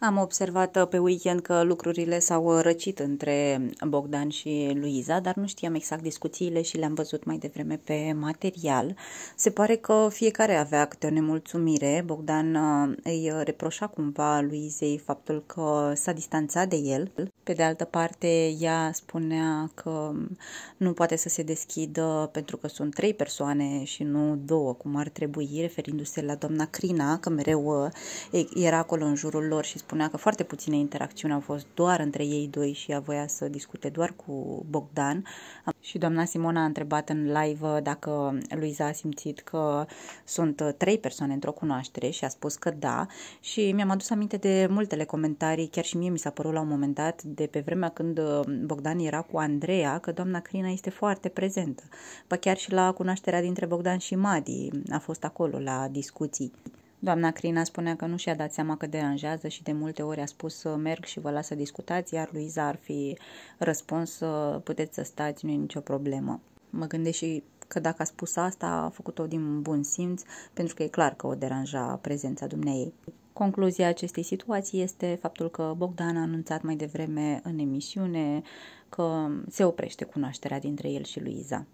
Am observat uh, pe weekend că lucrurile s-au uh, răcit între Bogdan și Luiza, dar nu știam exact discuțiile și le-am văzut mai devreme pe material. Se pare că fiecare avea câte o nemulțumire. Bogdan uh, îi reproșa cumva Luizei faptul că s-a distanțat de el. Pe de altă parte, ea spunea că um, nu poate să se deschidă pentru că sunt trei persoane și nu două, cum ar trebui, referindu-se la doamna Crina, că mereu era acolo în jurul lor și spunea că foarte puține interacțiuni au fost doar între ei doi și ea voia să discute doar cu Bogdan. Și doamna Simona a întrebat în live dacă Luiza a simțit că sunt uh, trei persoane într-o cunoaștere și a spus că da și mi-am adus aminte de multele comentarii, chiar și mie mi s-a părut la un moment dat, de pe vremea când uh, Bogdan era cu Andreea, că doamna Crina este foarte prezentă. Pa chiar și la cunoașterea dintre Bogdan și Madi a fost acolo la discuții. Doamna Crina spunea că nu și-a dat seama că deranjează și de multe ori a spus merg și vă las să discutați, iar Luiza ar fi răspuns puteți să stați, nu e nicio problemă. Mă gândesc și că dacă a spus asta, a făcut-o din bun simț, pentru că e clar că o deranja prezența ei. Concluzia acestei situații este faptul că Bogdan a anunțat mai devreme în emisiune că se oprește cunoașterea dintre el și Luiza.